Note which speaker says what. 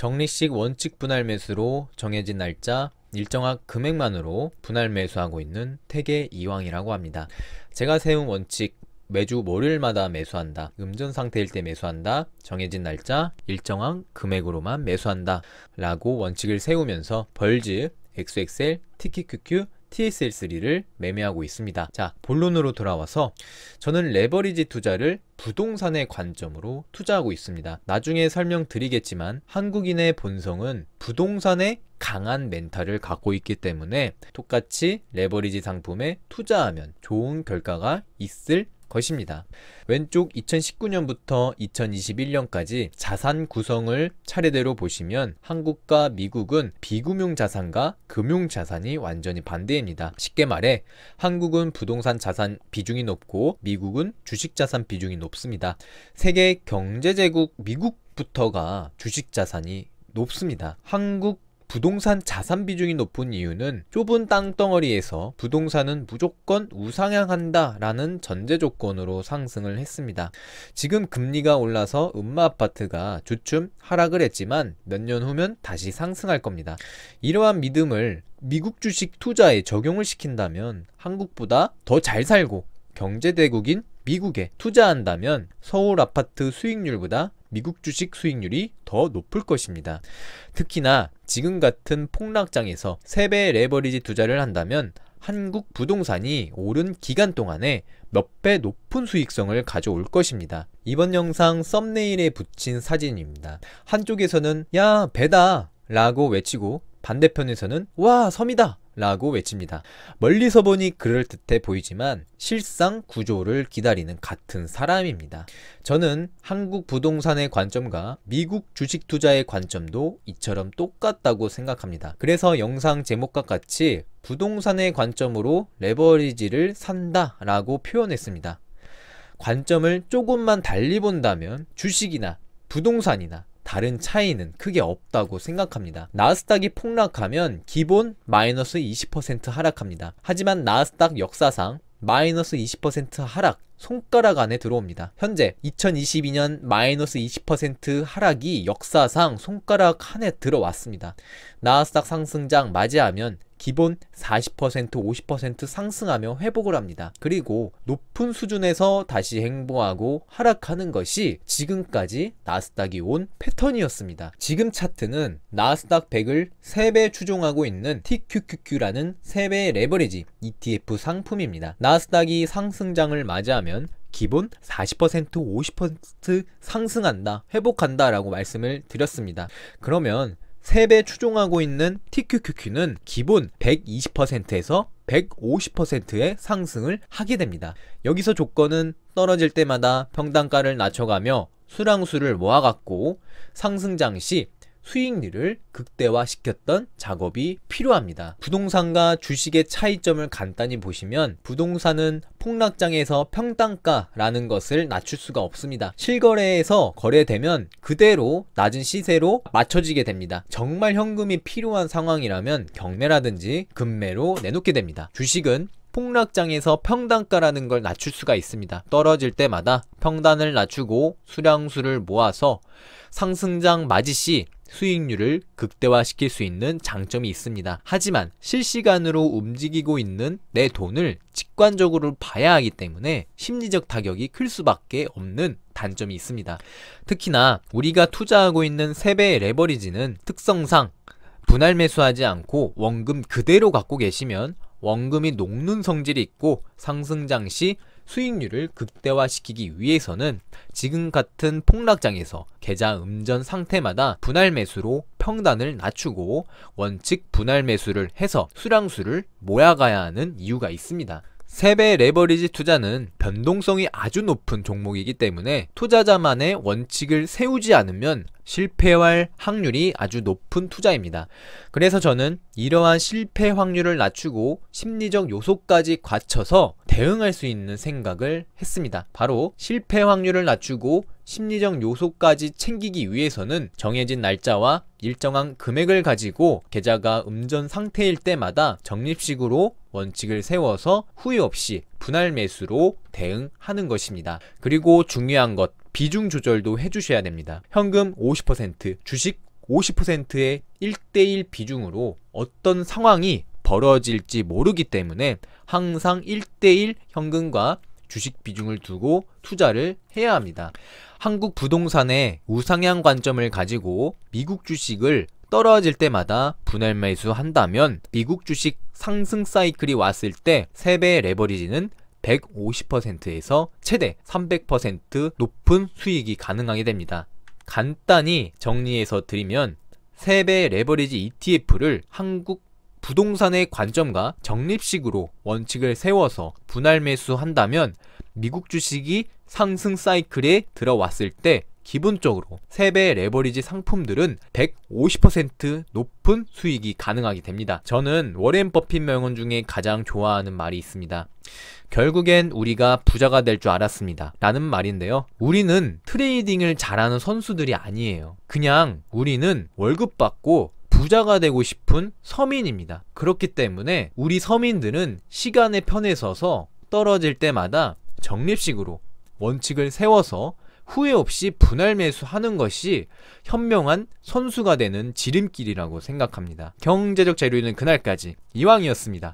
Speaker 1: 정리식 원칙 분할 매수로 정해진 날짜, 일정한 금액만으로 분할 매수하고 있는 태계 이왕이라고 합니다. 제가 세운 원칙 매주 월요일마다 매수한다. 음전 상태일 때 매수한다. 정해진 날짜, 일정한 금액으로만 매수한다. 라고 원칙을 세우면서 벌즈, XXL, TQQQ, TSL3를 매매하고 있습니다. 자, 본론으로 돌아와서 저는 레버리지 투자를 부동산의 관점으로 투자하고 있습니다. 나중에 설명드리겠지만 한국인의 본성은 부동산에 강한 멘탈을 갖고 있기 때문에 똑같이 레버리지 상품에 투자하면 좋은 결과가 있을 것입니다. 왼쪽 2019년부터 2021년까지 자산 구성을 차례대로 보시면 한국과 미국은 비금융 자산과 금융 자산이 완전히 반대입니다. 쉽게 말해 한국은 부동산 자산 비중이 높고 미국은 주식 자산 비중이 높습니다. 세계 경제제국 미국부터가 주식 자산이 높습니다. 한국 부동산 자산 비중이 높은 이유는 좁은 땅덩어리에서 부동산은 무조건 우상향한다 라는 전제 조건으로 상승을 했습니다. 지금 금리가 올라서 음마 아파트가 주춤 하락을 했지만 몇 년 후면 다시 상승할 겁니다. 이러한 믿음을 미국 주식 투자에 적용을 시킨다면 한국보다 더 잘 살고 경제대국인 미국에 투자한다면 서울 아파트 수익률보다 미국 주식 수익률이 더 높을 것입니다. 특히나 지금 같은 폭락장에서 3배 레버리지 투자를 한다면 한국 부동산이 오른 기간 동안에 몇 배 높은 수익성을 가져올 것입니다. 이번 영상 썸네일에 붙인 사진입니다. 한쪽에서는 야 배다 라고 외치고 반대편에서는 와 섬이다 라고 외칩니다. 멀리서 보니 그럴듯해 보이지만 실상 구조를 기다리는 같은 사람입니다. 저는 한국 부동산의 관점과 미국 주식 투자의 관점도 이처럼 똑같다고 생각합니다. 그래서 영상 제목과 같이 부동산의 관점으로 레버리지를 산다 라고 표현했습니다. 관점을 조금만 달리 본다면 주식이나 부동산이나 다른 차이는 크게 없다고 생각합니다. 나스닥이 폭락하면 기본 마이너스 20% 하락합니다. 하지만 나스닥 역사상 마이너스 20% 하락 손가락 안에 들어옵니다. 현재 2022년 마이너스 20% 하락이 역사상 손가락 안에 들어왔습니다. 나스닥 상승장 맞이하면 기본 40% 50% 상승하며 회복을 합니다. 그리고 높은 수준에서 다시 행보하고 하락하는 것이 지금까지 나스닥이 온 패턴이었습니다. 지금 차트는 나스닥 100을 3배 추종하고 있는 TQQQ라는 3배 레버리지 ETF 상품입니다. 나스닥이 상승장을 맞이하면 기본 40% 50% 상승한다 회복한다 라고 말씀을 드렸습니다 그러면 3배 추종하고 있는 TQQQ는 기본 120%에서 150%의 상승을 하게 됩니다. 여기서 조건은 떨어질 때마다 평단가를 낮춰가며 수량수를 모아갖고 상승장 시 수익률을 극대화시켰던 작업이 필요합니다. 부동산과 주식의 차이점을 간단히 보시면 부동산은 폭락장에서 평당가라는 것을 낮출 수가 없습니다. 실거래에서 거래되면 그대로 낮은 시세로 맞춰지게 됩니다. 정말 현금이 필요한 상황이라면 경매라든지 급매로 내놓게 됩니다. 주식은 폭락장에서 평단가라는 걸 낮출 수가 있습니다. 떨어질 때마다 평단을 낮추고 수량수를 모아서 상승장 맞이시 수익률을 극대화시킬 수 있는 장점이 있습니다. 하지만 실시간으로 움직이고 있는 내 돈을 직관적으로 봐야 하기 때문에 심리적 타격이 클 수밖에 없는 단점이 있습니다. 특히나 우리가 투자하고 있는 세배의 레버리지는 특성상 분할 매수하지 않고 원금 그대로 갖고 계시면 원금이 녹는 성질이 있고 상승장 시 수익률을 극대화시키기 위해서는 지금 같은 폭락장에서 계좌 음전 상태마다 분할 매수로 평단을 낮추고 원칙 분할 매수를 해서 수량수를 모아가야 하는 이유가 있습니다. 세배 레버리지 투자는 변동성이 아주 높은 종목이기 때문에 투자자만의 원칙을 세우지 않으면 실패할 확률이 아주 높은 투자입니다. 그래서 저는 이러한 실패 확률을 낮추고 심리적 요소까지 갖춰서 대응할 수 있는 생각을 했습니다. 바로 실패 확률을 낮추고 심리적 요소까지 챙기기 위해서는 정해진 날짜와 일정한 금액을 가지고 계좌가 음전 상태일 때마다 적립식으로 원칙을 세워서 후회 없이 분할 매수로 대응하는 것입니다. 그리고 중요한 것, 비중 조절도 해주셔야 됩니다. 현금 50%, 주식 50%의 1대1 비중으로 어떤 상황이 벌어질지 모르기 때문에 항상 1대1 현금과 주식 비중을 두고 투자를 해야 합니다. 한국 부동산의 우상향 관점을 가지고 미국 주식을 떨어질 때마다 분할 매수한다면 미국 주식 상승 사이클이 왔을 때3배 레버리지는 150%에서 최대 300% 높은 수익이 가능하게 됩니다. 간단히 정리해서 드리면 3배 레버리지 ETF를 한국 부동산의 관점과 적립식으로 원칙을 세워서 분할 매수한다면 미국 주식이 상승 사이클에 들어왔을 때 기본적으로 3배 레버리지 상품들은 150% 높은 수익이 가능하게 됩니다. 저는 워렌 버핏 명언 중에 가장 좋아하는 말이 있습니다. 결국엔 우리가 부자가 될 줄 알았습니다. 라는 말인데요. 우리는 트레이딩을 잘하는 선수들이 아니에요. 그냥 우리는 월급 받고 부자가 되고 싶은 서민입니다. 그렇기 때문에 우리 서민들은 시간의 편에 서서 떨어질 때마다 적립식으로 원칙을 세워서 후회 없이 분할 매수하는 것이 현명한 선수가 되는 지름길이라고 생각합니다. 경제적 재료는 그날까지 이왕이었습니다.